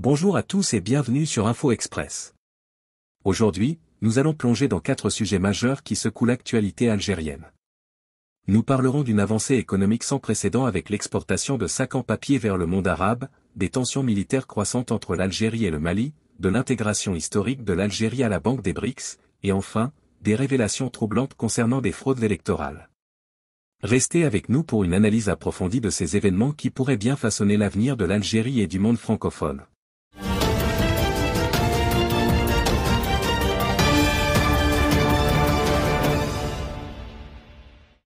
Bonjour à tous et bienvenue sur Info Express. Aujourd'hui, nous allons plonger dans quatre sujets majeurs qui secouent l'actualité algérienne. Nous parlerons d'une avancée économique sans précédent avec l'exportation de sacs en papier vers le monde arabe, des tensions militaires croissantes entre l'Algérie et le Mali, de l'intégration historique de l'Algérie à la Banque des BRICS, et enfin, des révélations troublantes concernant des fraudes électorales. Restez avec nous pour une analyse approfondie de ces événements qui pourraient bien façonner l'avenir de l'Algérie et du monde francophone.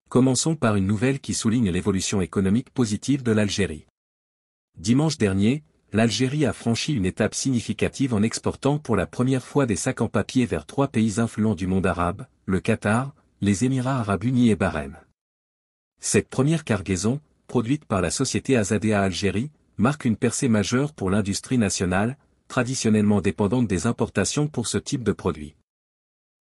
Commençons par une nouvelle qui souligne l'évolution économique positive de l'Algérie. Dimanche dernier, l'Algérie a franchi une étape significative en exportant pour la première fois des sacs en papier vers trois pays influents du monde arabe, le Qatar, les Émirats arabes unis et Bahreïn. Cette première cargaison, produite par la société Azadea Algérie, marque une percée majeure pour l'industrie nationale, traditionnellement dépendante des importations pour ce type de produit.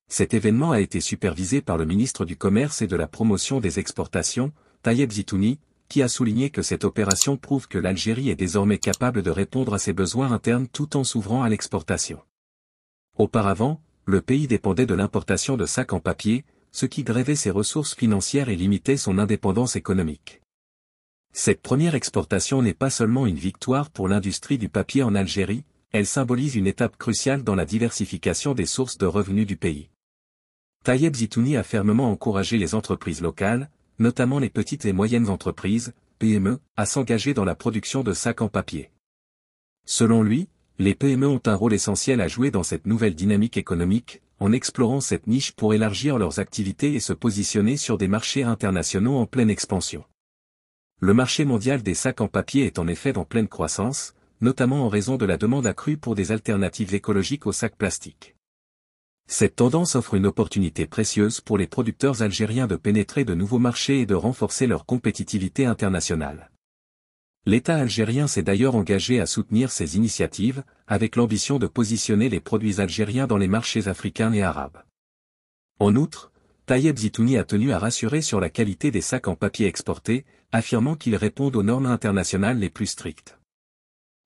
Cet événement a été supervisé par le ministre du Commerce et de la Promotion des Exportations, Tayeb Zitouni, qui a souligné que cette opération prouve que l'Algérie est désormais capable de répondre à ses besoins internes tout en s'ouvrant à l'exportation. Auparavant, le pays dépendait de l'importation de sacs en papier, ce qui grévait ses ressources financières et limitait son indépendance économique. Cette première exportation n'est pas seulement une victoire pour l'industrie du papier en Algérie, elle symbolise une étape cruciale dans la diversification des sources de revenus du pays. Tayeb Zitouni a fermement encouragé les entreprises locales, notamment les petites et moyennes entreprises, PME, à s'engager dans la production de sacs en papier. Selon lui, les PME ont un rôle essentiel à jouer dans cette nouvelle dynamique économique, en explorant cette niche pour élargir leurs activités et se positionner sur des marchés internationaux en pleine expansion. Le marché mondial des sacs en papier est en effet en pleine croissance, notamment en raison de la demande accrue pour des alternatives écologiques aux sacs plastiques. Cette tendance offre une opportunité précieuse pour les producteurs algériens de pénétrer de nouveaux marchés et de renforcer leur compétitivité internationale. L'État algérien s'est d'ailleurs engagé à soutenir ces initiatives, avec l'ambition de positionner les produits algériens dans les marchés africains et arabes. En outre, Tayeb Zitouni a tenu à rassurer sur la qualité des sacs en papier exportés, affirmant qu'ils répondent aux normes internationales les plus strictes.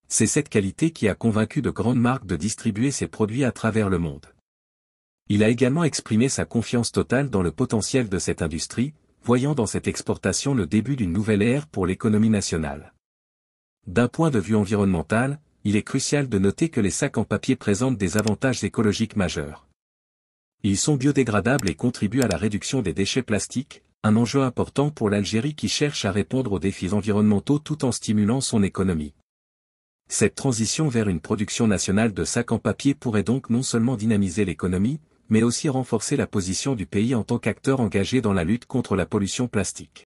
C'est cette qualité qui a convaincu de grandes marques de distribuer ces produits à travers le monde. Il a également exprimé sa confiance totale dans le potentiel de cette industrie, voyant dans cette exportation le début d'une nouvelle ère pour l'économie nationale. D'un point de vue environnemental, il est crucial de noter que les sacs en papier présentent des avantages écologiques majeurs. Ils sont biodégradables et contribuent à la réduction des déchets plastiques, un enjeu important pour l'Algérie qui cherche à répondre aux défis environnementaux tout en stimulant son économie. Cette transition vers une production nationale de sacs en papier pourrait donc non seulement dynamiser l'économie, mais aussi renforcer la position du pays en tant qu'acteur engagé dans la lutte contre la pollution plastique.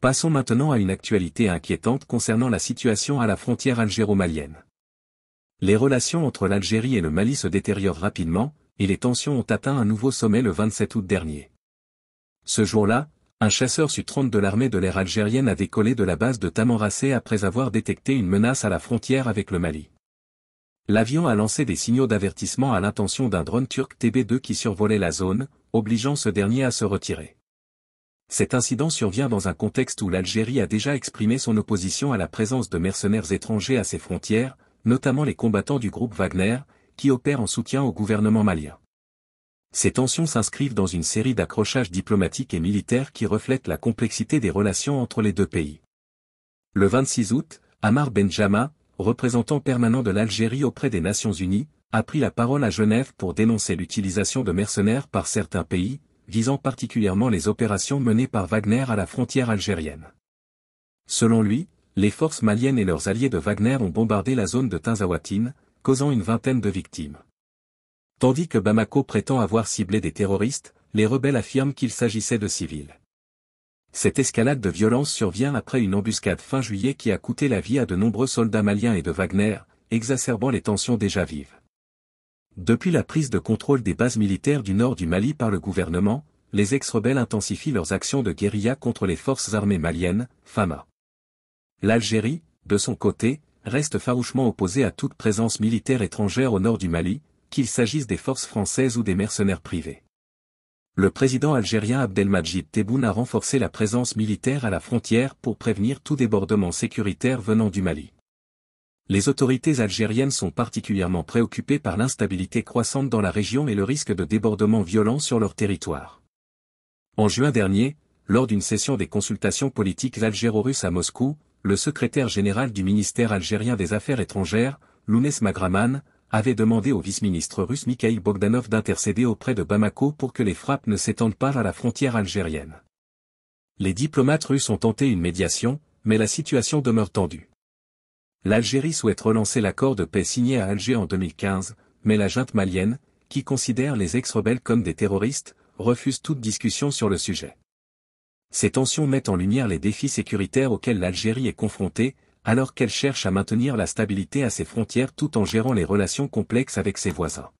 Passons maintenant à une actualité inquiétante concernant la situation à la frontière algéro-malienne. Les relations entre l'Algérie et le Mali se détériorent rapidement, et les tensions ont atteint un nouveau sommet le 27 août dernier. Ce jour-là, un chasseur Su-30 de l'armée de l'air algérienne a décollé de la base de Tamarassé après avoir détecté une menace à la frontière avec le Mali. L'avion a lancé des signaux d'avertissement à l'intention d'un drone turc TB2 qui survolait la zone, obligeant ce dernier à se retirer. Cet incident survient dans un contexte où l'Algérie a déjà exprimé son opposition à la présence de mercenaires étrangers à ses frontières, notamment les combattants du groupe Wagner, qui opèrent en soutien au gouvernement malien. Ces tensions s'inscrivent dans une série d'accrochages diplomatiques et militaires qui reflètent la complexité des relations entre les deux pays. Le 26 août, Amar Benjama, représentant permanent de l'Algérie auprès des Nations Unies, a pris la parole à Genève pour dénoncer l'utilisation de mercenaires par certains pays, visant particulièrement les opérations menées par Wagner à la frontière algérienne. Selon lui, les forces maliennes et leurs alliés de Wagner ont bombardé la zone de Tinzawatine, causant une vingtaine de victimes. Tandis que Bamako prétend avoir ciblé des terroristes, les rebelles affirment qu'il s'agissait de civils. Cette escalade de violence survient après une embuscade fin juillet qui a coûté la vie à de nombreux soldats maliens et de Wagner, exacerbant les tensions déjà vives. Depuis la prise de contrôle des bases militaires du nord du Mali par le gouvernement, les ex-rebelles intensifient leurs actions de guérilla contre les forces armées maliennes, FAMA. L'Algérie, de son côté, reste farouchement opposée à toute présence militaire étrangère au nord du Mali, qu'il s'agisse des forces françaises ou des mercenaires privés. Le président algérien Abdelmajid Tebboune a renforcé la présence militaire à la frontière pour prévenir tout débordement sécuritaire venant du Mali. Les autorités algériennes sont particulièrement préoccupées par l'instabilité croissante dans la région et le risque de débordements violents sur leur territoire. En juin dernier, lors d'une session des consultations politiques algéro-russes à Moscou, le secrétaire général du ministère algérien des Affaires étrangères, Lounès Magraman, avait demandé au vice-ministre russe Mikhail Bogdanov d'intercéder auprès de Bamako pour que les frappes ne s'étendent pas à la frontière algérienne. Les diplomates russes ont tenté une médiation, mais la situation demeure tendue. L'Algérie souhaite relancer l'accord de paix signé à Alger en 2015, mais la junte malienne, qui considère les ex-rebelles comme des terroristes, refuse toute discussion sur le sujet. Ces tensions mettent en lumière les défis sécuritaires auxquels l'Algérie est confrontée, alors qu'elle cherche à maintenir la stabilité à ses frontières tout en gérant les relations complexes avec ses voisins.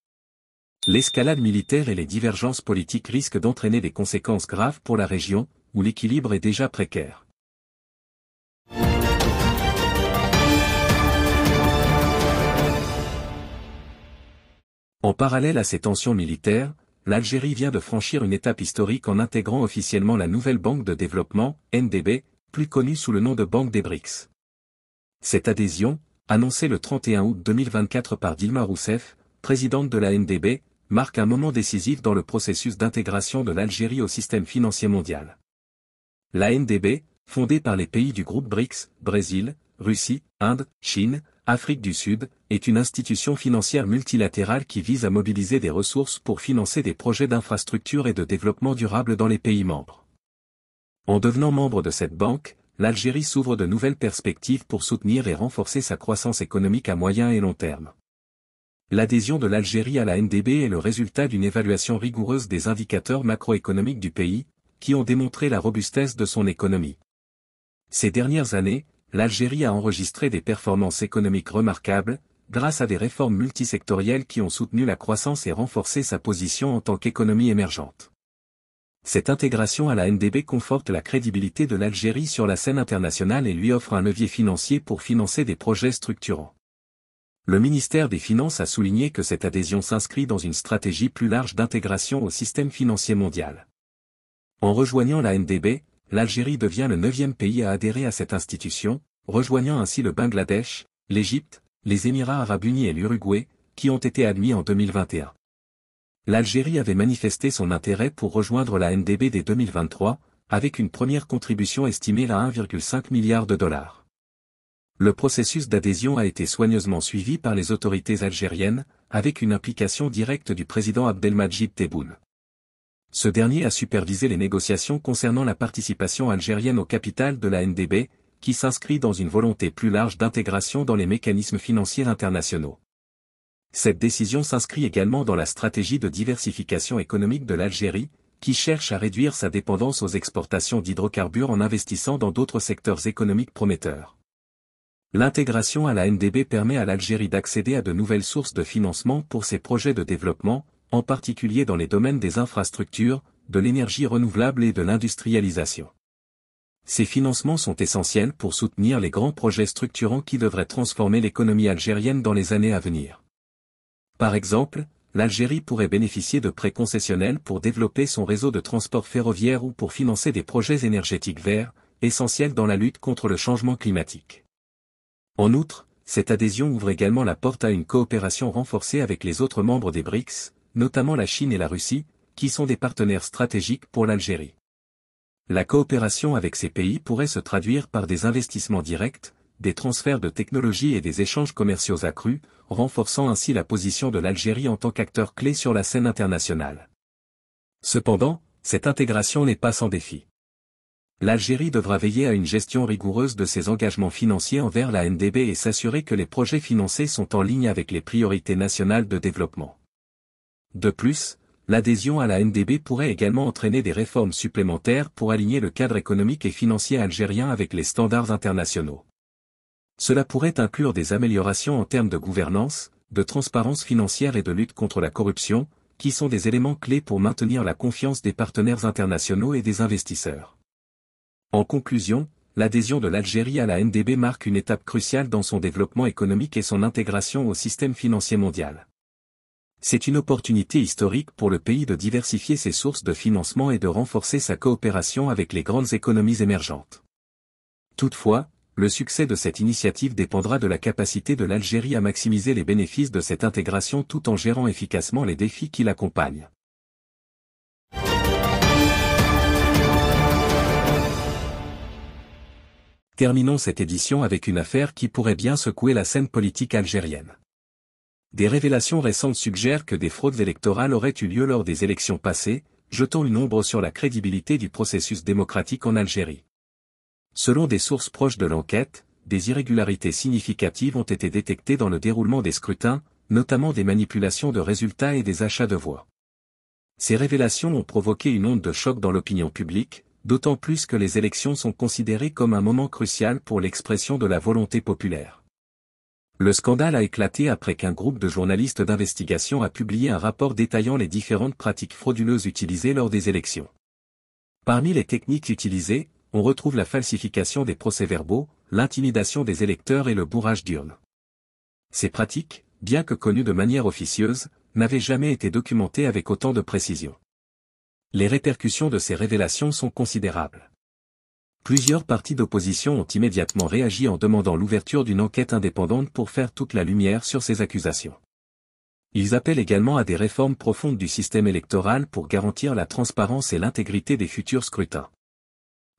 L'escalade militaire et les divergences politiques risquent d'entraîner des conséquences graves pour la région, où l'équilibre est déjà précaire. En parallèle à ces tensions militaires, l'Algérie vient de franchir une étape historique en intégrant officiellement la nouvelle Banque de développement, NDB, plus connue sous le nom de Banque des BRICS. Cette adhésion, annoncée le 31 août 2024 par Dilma Rousseff, présidente de la NDB, marque un moment décisif dans le processus d'intégration de l'Algérie au système financier mondial. La NDB, fondée par les pays du groupe BRICS, Brésil, Russie, Inde, Chine, Afrique du Sud, est une institution financière multilatérale qui vise à mobiliser des ressources pour financer des projets d'infrastructure et de développement durable dans les pays membres. En devenant membre de cette banque, l'Algérie s'ouvre de nouvelles perspectives pour soutenir et renforcer sa croissance économique à moyen et long terme. L'adhésion de l'Algérie à la NDB est le résultat d'une évaluation rigoureuse des indicateurs macroéconomiques du pays, qui ont démontré la robustesse de son économie. Ces dernières années, l'Algérie a enregistré des performances économiques remarquables, grâce à des réformes multisectorielles qui ont soutenu la croissance et renforcé sa position en tant qu'économie émergente. Cette intégration à la NDB conforte la crédibilité de l'Algérie sur la scène internationale et lui offre un levier financier pour financer des projets structurants. Le ministère des Finances a souligné que cette adhésion s'inscrit dans une stratégie plus large d'intégration au système financier mondial. En rejoignant la NDB, l'Algérie devient le neuvième pays à adhérer à cette institution, rejoignant ainsi le Bangladesh, l'Égypte, les Émirats arabes unis et l'Uruguay, qui ont été admis en 2021 l'Algérie avait manifesté son intérêt pour rejoindre la NDB dès 2023, avec une première contribution estimée à 1,5 milliard de dollars. Le processus d'adhésion a été soigneusement suivi par les autorités algériennes, avec une implication directe du président Abdelmajid Tebboune. Ce dernier a supervisé les négociations concernant la participation algérienne au capital de la NDB, qui s'inscrit dans une volonté plus large d'intégration dans les mécanismes financiers internationaux. Cette décision s'inscrit également dans la stratégie de diversification économique de l'Algérie, qui cherche à réduire sa dépendance aux exportations d'hydrocarbures en investissant dans d'autres secteurs économiques prometteurs. L'intégration à la NDB permet à l'Algérie d'accéder à de nouvelles sources de financement pour ses projets de développement, en particulier dans les domaines des infrastructures, de l'énergie renouvelable et de l'industrialisation. Ces financements sont essentiels pour soutenir les grands projets structurants qui devraient transformer l'économie algérienne dans les années à venir. Par exemple, l'Algérie pourrait bénéficier de prêts concessionnels pour développer son réseau de transport ferroviaire ou pour financer des projets énergétiques verts, essentiels dans la lutte contre le changement climatique. En outre, cette adhésion ouvre également la porte à une coopération renforcée avec les autres membres des BRICS, notamment la Chine et la Russie, qui sont des partenaires stratégiques pour l'Algérie. La coopération avec ces pays pourrait se traduire par des investissements directs, des transferts de technologies et des échanges commerciaux accrus, renforçant ainsi la position de l'Algérie en tant qu'acteur clé sur la scène internationale. Cependant, cette intégration n'est pas sans défi. L'Algérie devra veiller à une gestion rigoureuse de ses engagements financiers envers la NDB et s'assurer que les projets financés sont en ligne avec les priorités nationales de développement. De plus, l'adhésion à la NDB pourrait également entraîner des réformes supplémentaires pour aligner le cadre économique et financier algérien avec les standards internationaux. Cela pourrait inclure des améliorations en termes de gouvernance, de transparence financière et de lutte contre la corruption, qui sont des éléments clés pour maintenir la confiance des partenaires internationaux et des investisseurs. En conclusion, l'adhésion de l'Algérie à la NDB marque une étape cruciale dans son développement économique et son intégration au système financier mondial. C'est une opportunité historique pour le pays de diversifier ses sources de financement et de renforcer sa coopération avec les grandes économies émergentes. Toutefois, le succès de cette initiative dépendra de la capacité de l'Algérie à maximiser les bénéfices de cette intégration tout en gérant efficacement les défis qui l'accompagnent. Terminons cette édition avec une affaire qui pourrait bien secouer la scène politique algérienne. Des révélations récentes suggèrent que des fraudes électorales auraient eu lieu lors des élections passées, jetant une ombre sur la crédibilité du processus démocratique en Algérie. Selon des sources proches de l'enquête, des irrégularités significatives ont été détectées dans le déroulement des scrutins, notamment des manipulations de résultats et des achats de voix. Ces révélations ont provoqué une onde de choc dans l'opinion publique, d'autant plus que les élections sont considérées comme un moment crucial pour l'expression de la volonté populaire. Le scandale a éclaté après qu'un groupe de journalistes d'investigation a publié un rapport détaillant les différentes pratiques frauduleuses utilisées lors des élections. Parmi les techniques utilisées, on retrouve la falsification des procès-verbaux, l'intimidation des électeurs et le bourrage d'urnes. Ces pratiques, bien que connues de manière officieuse, n'avaient jamais été documentées avec autant de précision. Les répercussions de ces révélations sont considérables. Plusieurs partis d'opposition ont immédiatement réagi en demandant l'ouverture d'une enquête indépendante pour faire toute la lumière sur ces accusations. Ils appellent également à des réformes profondes du système électoral pour garantir la transparence et l'intégrité des futurs scrutins.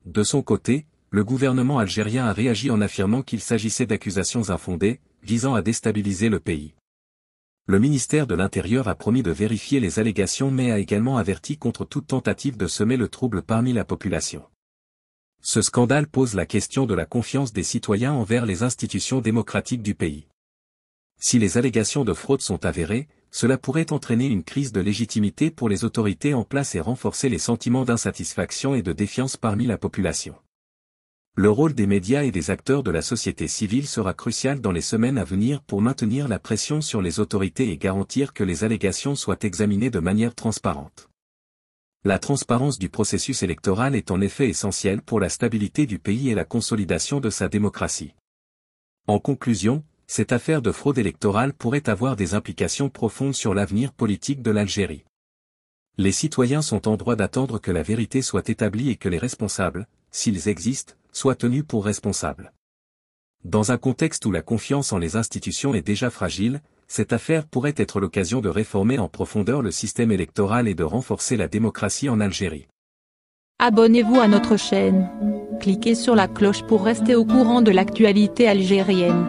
De son côté, le gouvernement algérien a réagi en affirmant qu'il s'agissait d'accusations infondées, visant à déstabiliser le pays. Le ministère de l'Intérieur a promis de vérifier les allégations mais a également averti contre toute tentative de semer le trouble parmi la population. Ce scandale pose la question de la confiance des citoyens envers les institutions démocratiques du pays. Si les allégations de fraude sont avérées, cela pourrait entraîner une crise de légitimité pour les autorités en place et renforcer les sentiments d'insatisfaction et de défiance parmi la population. Le rôle des médias et des acteurs de la société civile sera crucial dans les semaines à venir pour maintenir la pression sur les autorités et garantir que les allégations soient examinées de manière transparente. La transparence du processus électoral est en effet essentielle pour la stabilité du pays et la consolidation de sa démocratie. En conclusion, cette affaire de fraude électorale pourrait avoir des implications profondes sur l'avenir politique de l'Algérie. Les citoyens sont en droit d'attendre que la vérité soit établie et que les responsables, s'ils existent, soient tenus pour responsables. Dans un contexte où la confiance en les institutions est déjà fragile, cette affaire pourrait être l'occasion de réformer en profondeur le système électoral et de renforcer la démocratie en Algérie. Abonnez-vous à notre chaîne. Cliquez sur la cloche pour rester au courant de l'actualité algérienne.